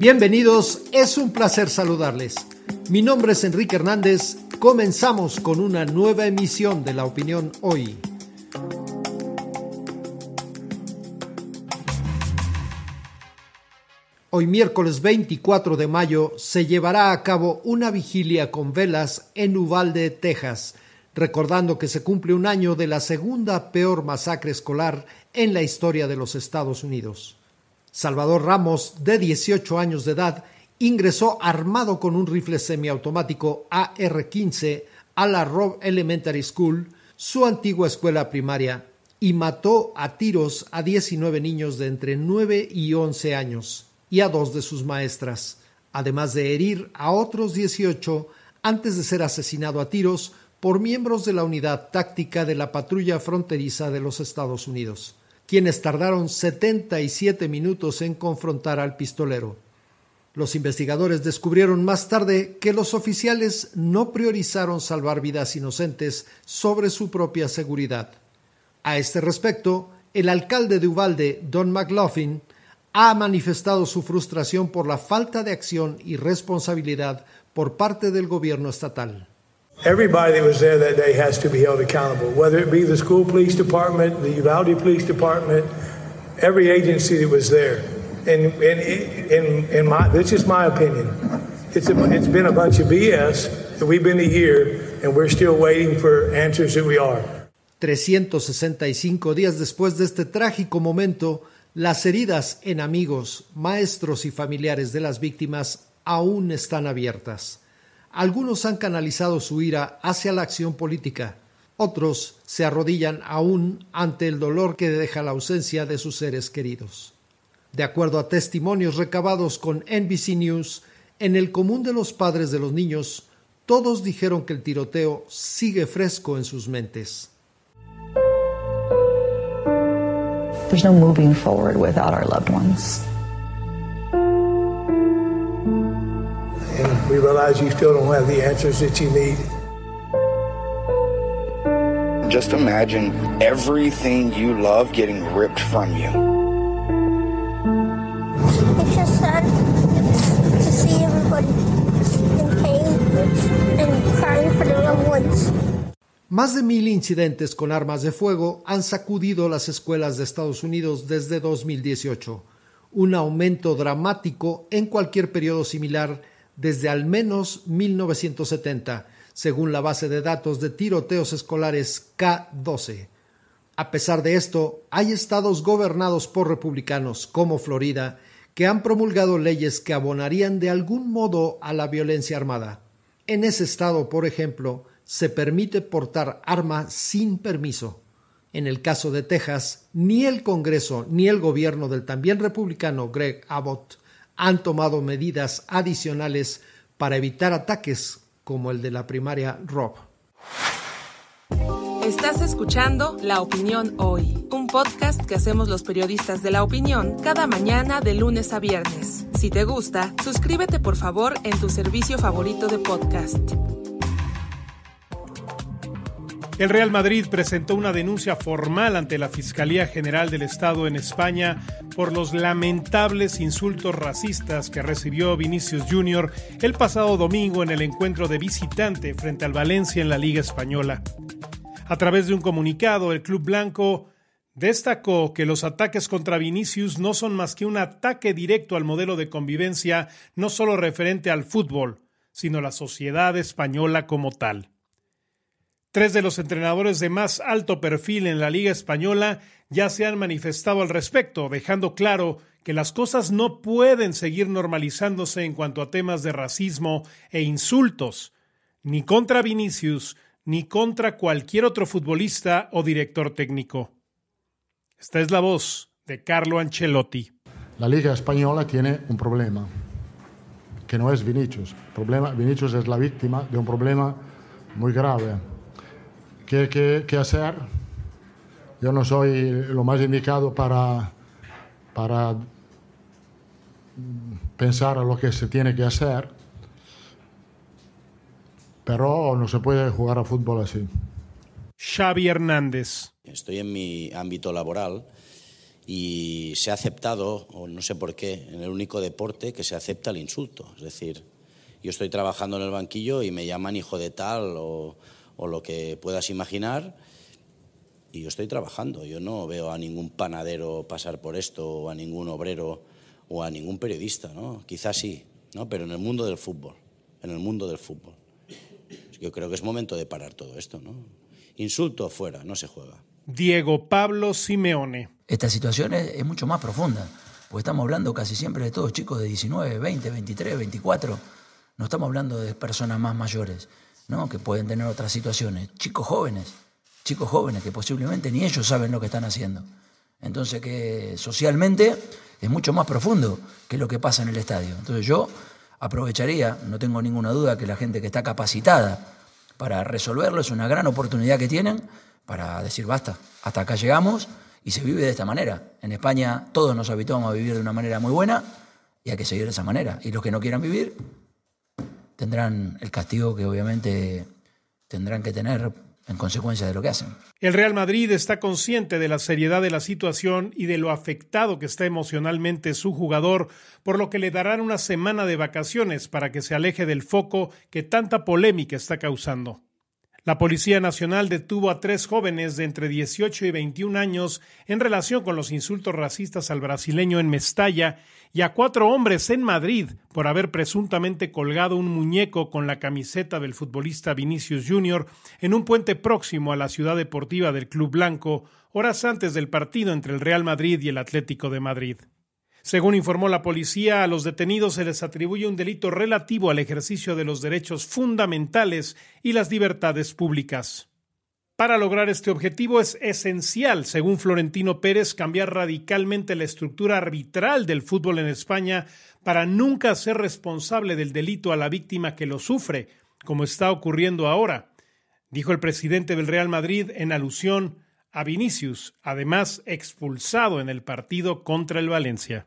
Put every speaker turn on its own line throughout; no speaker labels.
Bienvenidos, es un placer saludarles. Mi nombre es Enrique Hernández, comenzamos con una nueva emisión de La Opinión Hoy. Hoy miércoles 24 de mayo se llevará a cabo una vigilia con velas en Uvalde, Texas, recordando que se cumple un año de la segunda peor masacre escolar en la historia de los Estados Unidos. Salvador Ramos, de 18 años de edad, ingresó armado con un rifle semiautomático AR-15 a la Rob Elementary School, su antigua escuela primaria, y mató a tiros a 19 niños de entre 9 y 11 años y a dos de sus maestras, además de herir a otros 18 antes de ser asesinado a tiros por miembros de la unidad táctica de la patrulla fronteriza de los Estados Unidos quienes tardaron 77 minutos en confrontar al pistolero. Los investigadores descubrieron más tarde que los oficiales no priorizaron salvar vidas inocentes sobre su propia seguridad. A este respecto, el alcalde de Uvalde, Don McLaughlin, ha manifestado su frustración por la falta de acción y responsabilidad por
parte del gobierno estatal. Everybody that was there that day has to be held accountable, whether it be the school police department, the Uvalde police department, every agency that was there. And in, and my, this is my opinion. It's, a, it's been a bunch of BS that we've been a year and we're still waiting for answers that we are.
365 días después de este trágico momento, las heridas en amigos, maestros y familiares de las víctimas aún están abiertas. Algunos han canalizado su ira hacia la acción política, otros se arrodillan aún ante el dolor que deja la ausencia de sus seres queridos. De acuerdo a testimonios recabados con NBC News, en el común de los padres de los niños, todos dijeron que el tiroteo sigue fresco en sus mentes.
we realize you still don't have the answers that you need.
Just
imagine everything you love getting ripped from you. It's just sad to see everybody in pain
and crying for their loved ones. Más de mil incidentes con armas de fuego han sacudido las escuelas de Estados Unidos desde 2018, un aumento dramático en cualquier periodo similar desde al menos 1970, según la base de datos de tiroteos escolares K12. A pesar de esto, hay estados gobernados por republicanos, como Florida, que han promulgado leyes que abonarían de algún modo a la violencia armada. En ese estado, por ejemplo, se permite portar arma sin permiso. En el caso de Texas, ni el Congreso ni el gobierno del también republicano Greg Abbott han tomado medidas adicionales para evitar ataques como el de la primaria Rob.
Estás escuchando La Opinión Hoy, un podcast que hacemos los periodistas de la opinión cada mañana de lunes a viernes. Si te gusta, suscríbete por favor en tu servicio favorito de
podcast. El Real Madrid presentó una denuncia formal ante la Fiscalía General del Estado en España por los lamentables insultos racistas que recibió Vinicius Jr. el pasado domingo en el encuentro de visitante frente al Valencia en la Liga Española. A través de un comunicado, el Club Blanco Destacó que los ataques contra Vinicius no son más que un ataque directo al modelo de convivencia, no solo referente al fútbol, sino a la sociedad española como tal. Tres de los entrenadores de más alto perfil en la Liga Española ya se han manifestado al respecto, dejando claro que las cosas no pueden seguir normalizándose en cuanto a temas de racismo e insultos, ni contra Vinicius, ni contra cualquier otro futbolista o director técnico. Esta es la voz de Carlo Ancelotti.
La Liga Española tiene un problema, que no es Vinicius. Vinicius es la víctima de un problema muy grave qué, qué, qué hacer. Yo no soy lo más indicado para, para pensar a lo que se tiene que hacer, pero no se puede jugar a fútbol así.
Xavi Hernández.
Estoy en mi ámbito laboral y se ha aceptado, o no sé por qué, en el único deporte que se acepta el insulto. Es decir, yo estoy trabajando en el banquillo y me llaman hijo de tal o o lo que puedas imaginar. Y yo estoy trabajando, yo no veo a ningún panadero pasar por esto, o a ningún obrero, o a ningún periodista, ¿no? Quizás sí, ¿no? Pero en el mundo del fútbol, en el mundo del fútbol. Yo creo que es momento de parar todo esto, ¿no? Insulto fuera, no se juega.
Diego Pablo Simeone. Esta situación es, mucho más profunda, porque estamos
hablando casi siempre de todos chicos de 19, 20, 23, 24. No estamos hablando de personas más mayores que pueden tener otras situaciones, chicos jóvenes, chicos jóvenes que posiblemente ni ellos saben lo que están haciendo. Entonces que socialmente es mucho más profundo que lo que pasa en el estadio. Entonces yo aprovecharía, no tengo ninguna duda que la gente que está capacitada para resolverlo es una gran oportunidad que tienen para decir basta, hasta acá llegamos y se vive de esta manera. En España todos nos habituamos a vivir de una manera muy buena y hay que seguir de esa manera. Y los que no quieran vivir, tendrán el castigo que obviamente tendrán que tener en consecuencia de lo que hacen.
El Real Madrid está consciente de la seriedad de la situación y de lo afectado que está emocionalmente su jugador, por lo que le darán una semana de vacaciones para que se aleje del foco que tanta polémica está causando. La Policía Nacional detuvo a tres jóvenes de entre 18 y 21 años en relación con los insultos racistas al brasileño en Mestalla y a cuatro hombres en Madrid por haber presuntamente colgado un muñeco con la camiseta del futbolista Vinicius Jr. en un puente próximo a la ciudad deportiva del Club Blanco, horas antes del partido entre el Real Madrid y el Atlético de Madrid. Según informó la policía, a los detenidos se les atribuye un delito relativo al ejercicio de los derechos fundamentales y las libertades públicas. Para lograr este objetivo es esencial, según Florentino Pérez, cambiar radicalmente la estructura arbitral del fútbol en España para nunca ser responsable del delito a la víctima que lo sufre, como está ocurriendo ahora, dijo el presidente del Real Madrid en alusión a Vinicius, además expulsado en el partido contra el Valencia.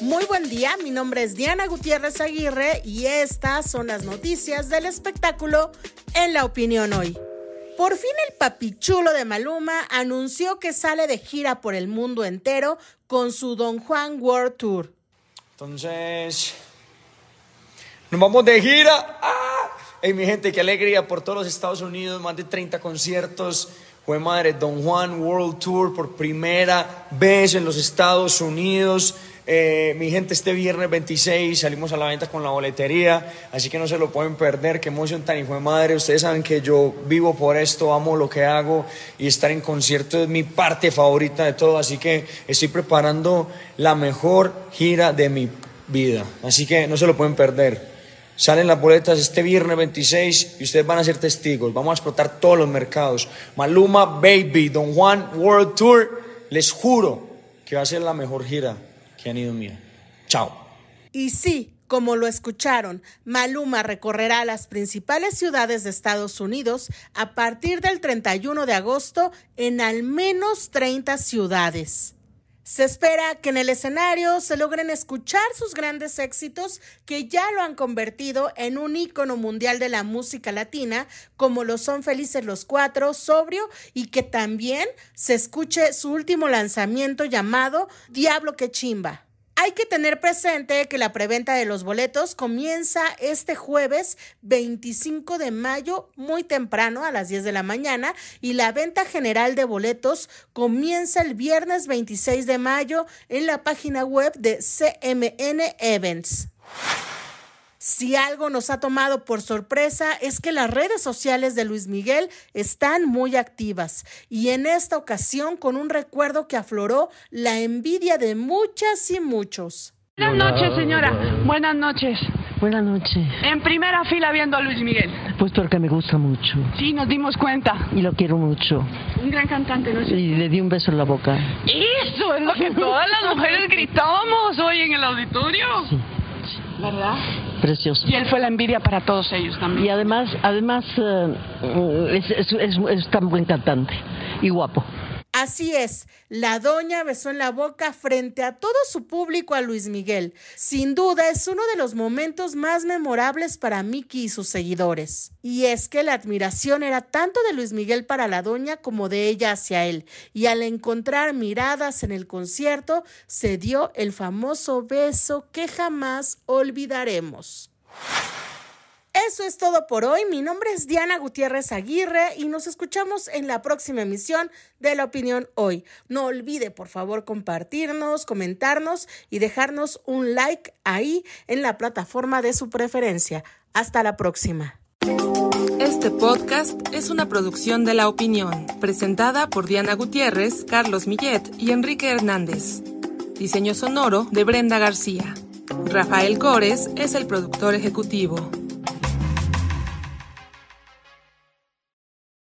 Muy buen día, mi nombre es Diana Gutiérrez Aguirre y estas son las noticias del espectáculo en la opinión hoy. Por fin el papichulo de Maluma anunció que sale de gira por el mundo entero con su Don Juan World Tour. Entonces,
nos vamos de gira. ¡Ah! Hey, mi gente, qué alegría por todos los Estados Unidos, más de 30 conciertos. Fue madre, Don Juan World Tour por primera vez en los Estados Unidos. Eh, mi gente, este viernes 26 salimos a la venta con la boletería, así que no se lo pueden perder. Qué emoción tan hijo de madre. Ustedes saben que yo vivo por esto, amo lo que hago y estar en concierto es mi parte favorita de todo. Así que estoy preparando la mejor gira de mi vida. Así que no se lo pueden perder. Salen las boletas este viernes 26 y ustedes van a ser testigos. Vamos a explotar todos los mercados. Maluma Baby, Don Juan World Tour. Les juro que va a ser la mejor gira que han ido mía. Chao. Y sí, como lo
escucharon, Maluma recorrerá las principales ciudades de Estados Unidos a partir del 31 de agosto en al menos 30 ciudades. Se espera que en el escenario se logren escuchar sus grandes éxitos que ya lo han convertido en un ícono mundial de la música latina, como lo son Felices los Cuatro, Sobrio, y que también se escuche su último lanzamiento llamado Diablo que chimba. Hay que tener presente que la preventa de los boletos comienza este jueves 25 de mayo muy temprano a las 10 de la mañana y la venta general de boletos comienza el viernes 26 de mayo en la página web de CMN Events. Si algo nos ha tomado por sorpresa es que las redes sociales de Luis Miguel están muy activas y en esta ocasión con un recuerdo que afloró la envidia de muchas y muchos. Buenas noches, señora. Buenas noches. Buenas noches. En primera fila viendo a Luis Miguel. Pues porque me gusta mucho. Sí, nos dimos cuenta. Y lo quiero mucho. Un gran cantante, ¿no? Y le di un beso en la boca. Eso es lo que todas las mujeres gritamos hoy en el auditorio. Sí. ¿Verdad? Y él fue la envidia para todos ellos también. Y además, además eh, es, es, es tan buen cantante y guapo. Así es, la doña besó en la boca frente a todo su público a Luis Miguel. Sin duda es uno de los momentos más memorables para Miki y sus seguidores. Y es que la admiración era tanto de Luis Miguel para la doña como de ella hacia él, y al encontrar miradas en el concierto se dio el famoso beso que jamás olvidaremos. Eso es todo por hoy. Mi nombre es Diana Gutiérrez Aguirre y nos escuchamos en la próxima emisión de La Opinión Hoy. No olvide, por favor, compartirnos, comentarnos y dejarnos un like ahí en la plataforma de su preferencia. Hasta la próxima. Este podcast es una producción de La Opinión, presentada por Diana Gutiérrez, Carlos Millet y Enrique Hernández. Diseño sonoro de Brenda García. Rafael Cores es el productor
ejecutivo.